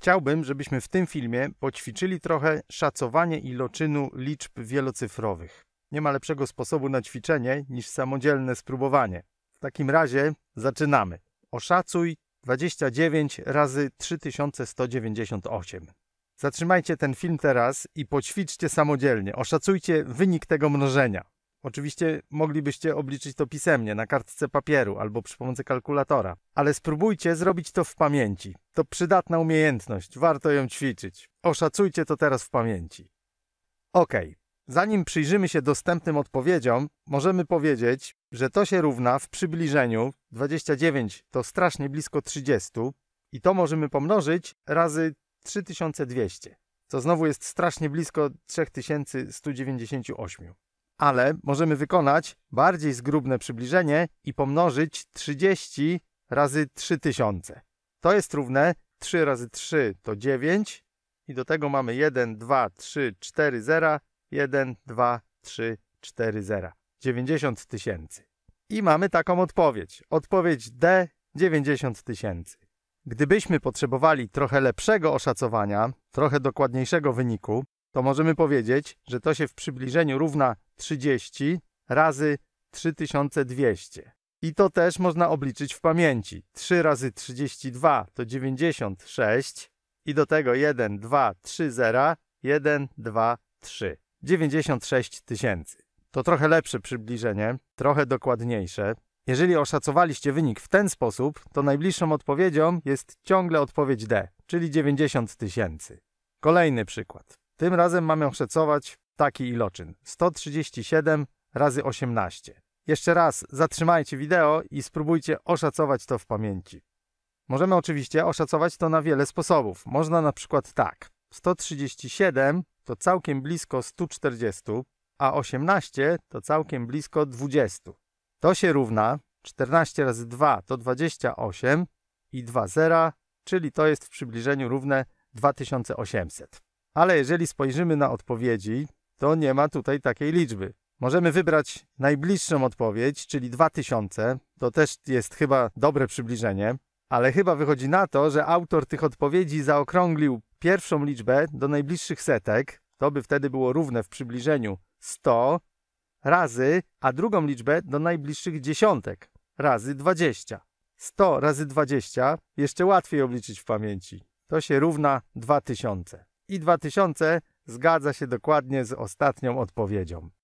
Chciałbym, żebyśmy w tym filmie poćwiczyli trochę szacowanie iloczynu liczb wielocyfrowych. Nie ma lepszego sposobu na ćwiczenie niż samodzielne spróbowanie. W takim razie zaczynamy. Oszacuj 29 razy 3198. Zatrzymajcie ten film teraz i poćwiczcie samodzielnie. Oszacujcie wynik tego mnożenia. Oczywiście moglibyście obliczyć to pisemnie, na kartce papieru albo przy pomocy kalkulatora, ale spróbujcie zrobić to w pamięci. To przydatna umiejętność, warto ją ćwiczyć. Oszacujcie to teraz w pamięci. Ok, zanim przyjrzymy się dostępnym odpowiedziom, możemy powiedzieć, że to się równa w przybliżeniu 29 to strasznie blisko 30 i to możemy pomnożyć razy 3200, co znowu jest strasznie blisko 3198 ale możemy wykonać bardziej zgrubne przybliżenie i pomnożyć 30 razy 3000. To jest równe 3 razy 3 to 9 i do tego mamy 1, 2, 3, 4, 0, 1, 2, 3, 4, 0. 90 tysięcy. I mamy taką odpowiedź. Odpowiedź D 90 tysięcy. Gdybyśmy potrzebowali trochę lepszego oszacowania, trochę dokładniejszego wyniku, to możemy powiedzieć, że to się w przybliżeniu równa 30 razy 3200. I to też można obliczyć w pamięci. 3 razy 32 to 96 i do tego 1, 2, 3, 0, 1, 2, 3. 96 tysięcy. To trochę lepsze przybliżenie, trochę dokładniejsze. Jeżeli oszacowaliście wynik w ten sposób, to najbliższą odpowiedzią jest ciągle odpowiedź D, czyli 90 tysięcy. Kolejny przykład. Tym razem mamy oszacować taki iloczyn 137 razy 18. Jeszcze raz zatrzymajcie wideo i spróbujcie oszacować to w pamięci. Możemy oczywiście oszacować to na wiele sposobów. Można na przykład tak. 137 to całkiem blisko 140, a 18 to całkiem blisko 20. To się równa 14 razy 2 to 28 i 2 zera, czyli to jest w przybliżeniu równe 2800 ale jeżeli spojrzymy na odpowiedzi, to nie ma tutaj takiej liczby. Możemy wybrać najbliższą odpowiedź, czyli 2000. To też jest chyba dobre przybliżenie, ale chyba wychodzi na to, że autor tych odpowiedzi zaokrąglił pierwszą liczbę do najbliższych setek. To by wtedy było równe w przybliżeniu 100 razy, a drugą liczbę do najbliższych dziesiątek razy 20. 100 razy 20 jeszcze łatwiej obliczyć w pamięci. To się równa 2000 i 2000 zgadza się dokładnie z ostatnią odpowiedzią.